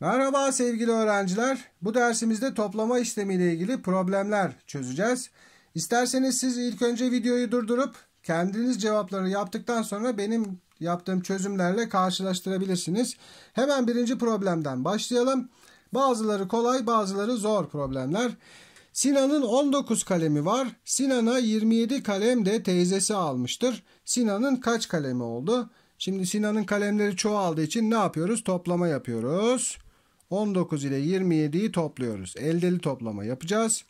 Merhaba sevgili öğrenciler. Bu dersimizde toplama işlemiyle ilgili problemler çözeceğiz. İsterseniz siz ilk önce videoyu durdurup kendiniz cevapları yaptıktan sonra benim yaptığım çözümlerle karşılaştırabilirsiniz. Hemen birinci problemden başlayalım. Bazıları kolay bazıları zor problemler. Sinan'ın 19 kalemi var. Sinan'a 27 kalem de teyzesi almıştır. Sinan'ın kaç kalemi oldu? Şimdi Sinan'ın kalemleri çoğaldığı için ne yapıyoruz? Toplama yapıyoruz. 19 ile 27'yi topluyoruz. Eldeli toplama yapacağız.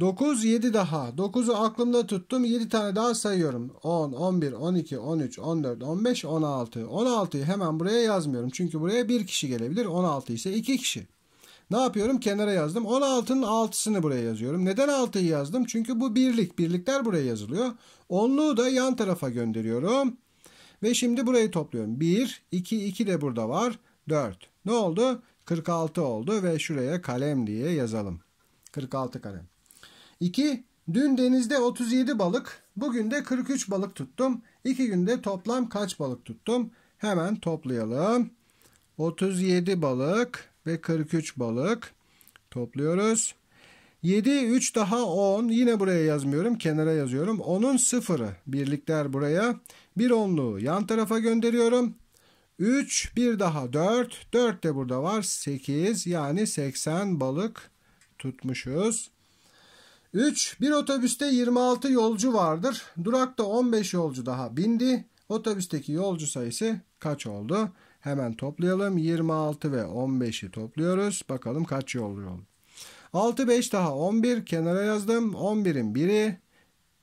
9, 7 daha. 9'u aklımda tuttum. 7 tane daha sayıyorum. 10, 11, 12, 13, 14, 15, 16. 16'yı hemen buraya yazmıyorum. Çünkü buraya bir kişi gelebilir. 16 ise 2 kişi. Ne yapıyorum? Kenara yazdım. 16'nın 6'sını buraya yazıyorum. Neden 6'yı yazdım? Çünkü bu birlik. Birlikler buraya yazılıyor. Onluğu da yan tarafa gönderiyorum. Ve şimdi burayı topluyorum. 1, 2, 2 de burada var. 4. Ne oldu? 46 oldu ve şuraya kalem diye yazalım. 46 kalem. 2. Dün denizde 37 balık, bugün de 43 balık tuttum. 2 günde toplam kaç balık tuttum? Hemen toplayalım. 37 balık ve 43 balık topluyoruz. 7, 3 daha 10. Yine buraya yazmıyorum. Kenara yazıyorum. 10'un sıfırı. Birlikler buraya. Bir onluğu yan tarafa gönderiyorum. 3 bir daha 4 4 de burada var 8 yani 80 balık tutmuşuz. 3 bir otobüste 26 yolcu vardır. Durakta 15 yolcu daha bindi. Otobüsteki yolcu sayısı kaç oldu? Hemen toplayalım. 26 ve 15'i topluyoruz. Bakalım kaç yolcu oldu. 6 5 daha 11 kenara yazdım. 11'in biri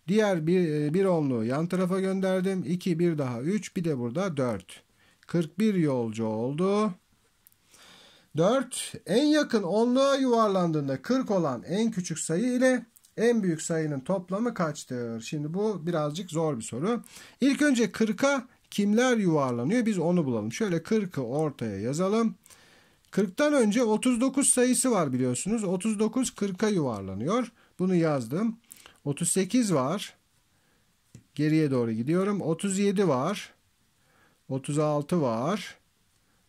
diğer bir, e, bir onluğu yan tarafa gönderdim. 2 bir daha 3 bir de burada 4. 41 yolcu oldu. 4. En yakın onluğa yuvarlandığında 40 olan en küçük sayı ile en büyük sayının toplamı kaçtır? Şimdi bu birazcık zor bir soru. İlk önce 40'a kimler yuvarlanıyor? Biz onu bulalım. Şöyle 40'ı ortaya yazalım. 40'tan önce 39 sayısı var biliyorsunuz. 39 40'a yuvarlanıyor. Bunu yazdım. 38 var. Geriye doğru gidiyorum. 37 var. 36 var.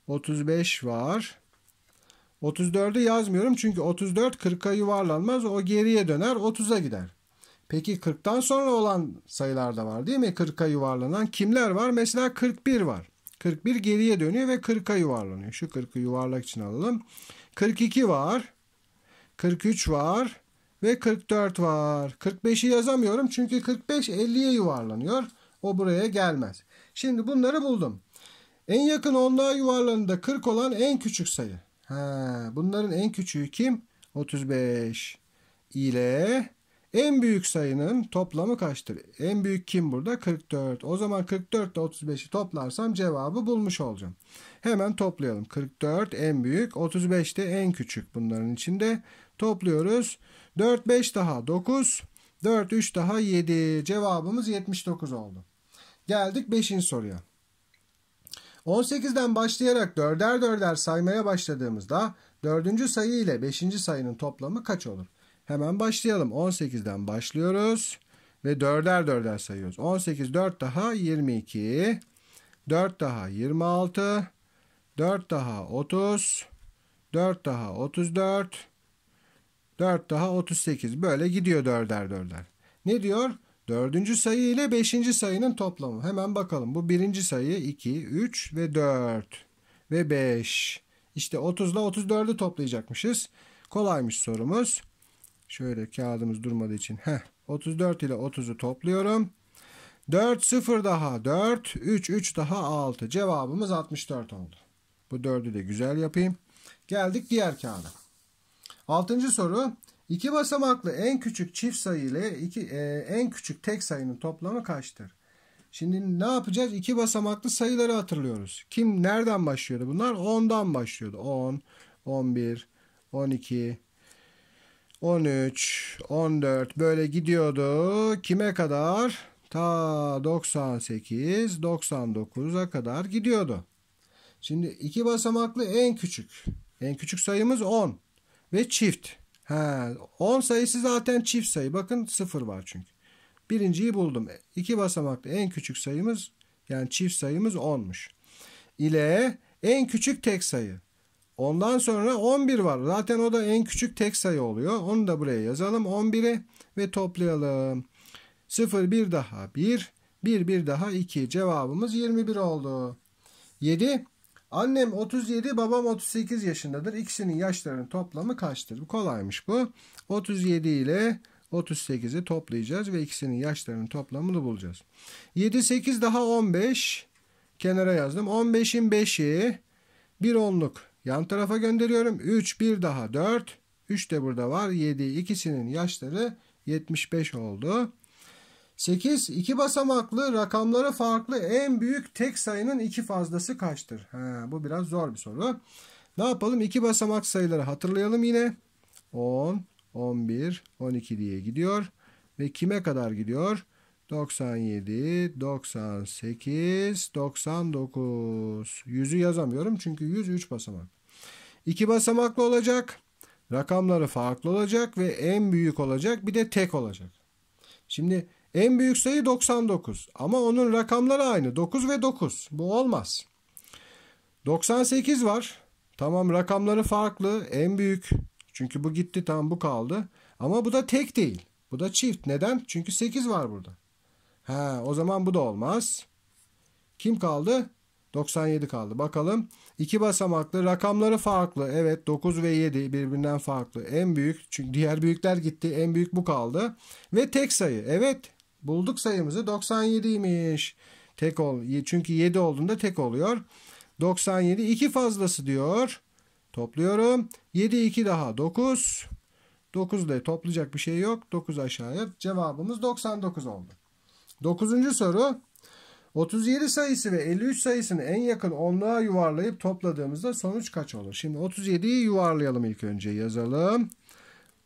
35 var. 34'ü yazmıyorum çünkü 34 40'a yuvarlanmaz. O geriye döner 30'a gider. Peki 40'tan sonra olan sayılar da var değil mi? 40'a yuvarlanan kimler var? Mesela 41 var. 41 geriye dönüyor ve 40'a yuvarlanıyor. Şu 40'ı yuvarlak için alalım. 42 var. 43 var ve 44 var. 45'i yazamıyorum çünkü 45 50'ye yuvarlanıyor. O buraya gelmez. Şimdi bunları buldum. En yakın onluğa yuvarlarında 40 olan en küçük sayı. Ha, bunların en küçüğü kim? 35 ile en büyük sayının toplamı kaçtır? En büyük kim burada? 44. O zaman 44 ile 35'i toplarsam cevabı bulmuş olacağım. Hemen toplayalım. 44 en büyük, 35 de en küçük bunların içinde. Topluyoruz. 4 5 daha 9, 4 3 daha 7. Cevabımız 79 oldu. Geldik 5. soruya. 18'den başlayarak dörder dörder saymaya başladığımızda 4. sayı ile 5. sayının toplamı kaç olur? Hemen başlayalım. 18'den başlıyoruz ve dörder dörder sayıyoruz. 18 4 daha 22, 4 daha 26, 4 daha 30, 4 daha 34, 4 daha 38. Böyle gidiyor dörder dörder. Ne diyor? Dördüncü sayı ile beşinci sayının toplamı. Hemen bakalım. Bu birinci sayı 2, 3 ve 4 ve 5. İşte 30 ile 34'ü toplayacakmışız. Kolaymış sorumuz. Şöyle kağıdımız durmadığı için. Heh, 34 ile 30'u topluyorum. 4, 0 daha 4, 3, 3 daha 6. Cevabımız 64 oldu. Bu 4'ü de güzel yapayım. Geldik diğer kağıda. altıncı soru. İki basamaklı en küçük çift sayı ile iki, e, en küçük tek sayının toplamı kaçtır? Şimdi ne yapacağız? İki basamaklı sayıları hatırlıyoruz. Kim nereden başlıyordu bunlar? 10'dan başlıyordu. 10, 11, 12, 13, 14 böyle gidiyordu. Kime kadar? Ta 98, 99'a kadar gidiyordu. Şimdi iki basamaklı en küçük. En küçük sayımız 10 ve çift. He, 10 sayısı zaten çift sayı. Bakın 0 var çünkü. Birinciyi buldum. İki basamaklı en küçük sayımız yani çift sayımız 10'muş. İle en küçük tek sayı. Ondan sonra 11 var. Zaten o da en küçük tek sayı oluyor. Onu da buraya yazalım. 11'i ve toplayalım. 0 1 daha 1. 1 1 daha 2. Cevabımız 21 oldu. 7 Annem 37, babam 38 yaşındadır. İkisinin yaşlarının toplamı kaçtır? Bu kolaymış bu. 37 ile 38'i toplayacağız ve ikisinin yaşlarının toplamını bulacağız. 7, 8 daha 15. Kenara yazdım. 15'in 5'i 1 onluk yan tarafa gönderiyorum. 3, 1 daha 4. 3 de burada var. 7, ikisinin yaşları 75 oldu. 8. İki basamaklı rakamları farklı en büyük tek sayının iki fazlası kaçtır? Ha, bu biraz zor bir soru. Ne yapalım? İki basamak sayıları hatırlayalım yine. 10, 11, 12 diye gidiyor. Ve kime kadar gidiyor? 97, 98, 99. 100'ü yazamıyorum çünkü 100 3 basamak. İki basamaklı olacak. Rakamları farklı olacak ve en büyük olacak. Bir de tek olacak. Şimdi en büyük sayı 99 ama onun rakamları aynı 9 ve 9 bu olmaz. 98 var tamam rakamları farklı en büyük çünkü bu gitti tam bu kaldı ama bu da tek değil bu da çift neden çünkü 8 var burada. Ha, o zaman bu da olmaz. Kim kaldı? 97 kaldı. Bakalım. İki basamaklı rakamları farklı. Evet 9 ve 7 birbirinden farklı. En büyük çünkü diğer büyükler gitti. En büyük bu kaldı. Ve tek sayı. Evet Bulduk sayımızı 97 97'ymiş. Tek ol çünkü 7 olduğunda tek oluyor. 97 2 fazlası diyor. Topluyorum. 7 2 daha 9. 9 ile toplayacak bir şey yok. 9 aşağıya cevabımız 99 oldu. 9. soru 37 sayısı ve 53 sayısını en yakın onluğa yuvarlayıp topladığımızda sonuç kaç olur? Şimdi 37'yi yuvarlayalım ilk önce yazalım.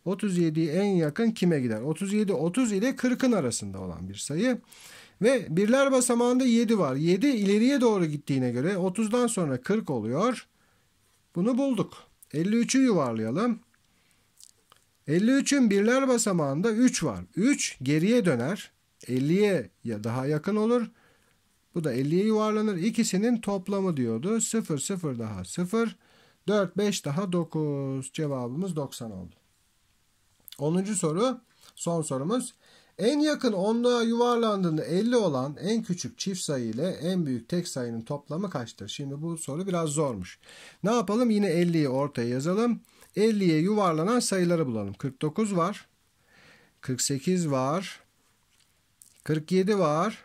37'ye en yakın kime gider? 37 30 ile 40'ın arasında olan bir sayı. Ve birler basamağında 7 var. 7 ileriye doğru gittiğine göre 30'dan sonra 40 oluyor. Bunu bulduk. 53'ü yuvarlayalım. 53'ün birler basamağında 3 var. 3 geriye döner. 50'ye ya daha yakın olur. Bu da 50'ye yuvarlanır. İkisinin toplamı diyordu. 0 0 daha 0. 4 5 daha 9. Cevabımız 90 oldu. 10. soru son sorumuz. En yakın onluğa yuvarlandığında 50 olan en küçük çift sayı ile en büyük tek sayının toplamı kaçtır? Şimdi bu soru biraz zormuş. Ne yapalım? Yine 50'yi ortaya yazalım. 50'ye yuvarlanan sayıları bulalım. 49 var. 48 var. 47 var.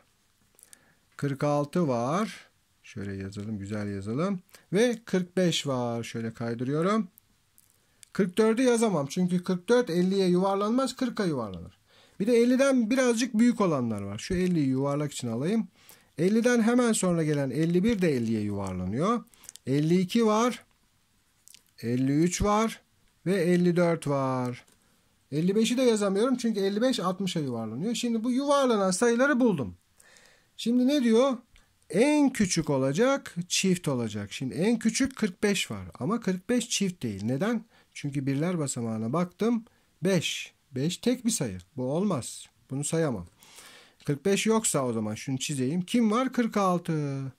46 var. Şöyle yazalım, güzel yazalım. Ve 45 var. Şöyle kaydırıyorum. 44'ü yazamam. Çünkü 44 50'ye yuvarlanmaz 40'a yuvarlanır. Bir de 50'den birazcık büyük olanlar var. Şu 50'yi yuvarlak için alayım. 50'den hemen sonra gelen 51 de 50'ye yuvarlanıyor. 52 var. 53 var. Ve 54 var. 55'i de yazamıyorum çünkü 55 60'a yuvarlanıyor. Şimdi bu yuvarlanan sayıları buldum. Şimdi ne diyor? En küçük olacak çift olacak. Şimdi en küçük 45 var ama 45 çift değil. Neden? Çünkü birler basamağına baktım. 5. 5 tek bir sayı. Bu olmaz. Bunu sayamam. 45 yoksa o zaman şunu çizeyim. Kim var? 46.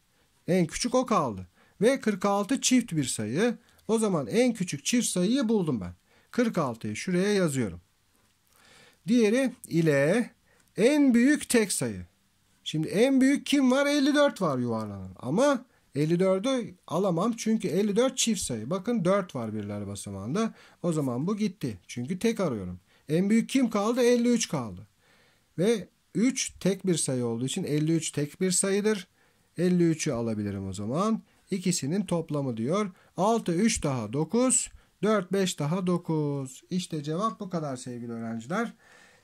En küçük o kaldı. Ve 46 çift bir sayı. O zaman en küçük çift sayıyı buldum ben. 46'yı şuraya yazıyorum. Diğeri ile en büyük tek sayı. Şimdi en büyük kim var? 54 var yuvarlanan. Ama 54'ü alamam çünkü 54 çift sayı. Bakın 4 var birler basamağında. O zaman bu gitti. Çünkü tek arıyorum. En büyük kim kaldı? 53 kaldı. Ve 3 tek bir sayı olduğu için 53 tek bir sayıdır. 53'ü alabilirim o zaman. İkisinin toplamı diyor. 6 3 daha 9, 4 5 daha 9. İşte cevap bu kadar sevgili öğrenciler.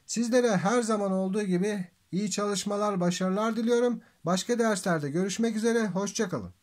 Sizlere her zaman olduğu gibi iyi çalışmalar, başarılar diliyorum. Başka derslerde görüşmek üzere, hoşçakalın.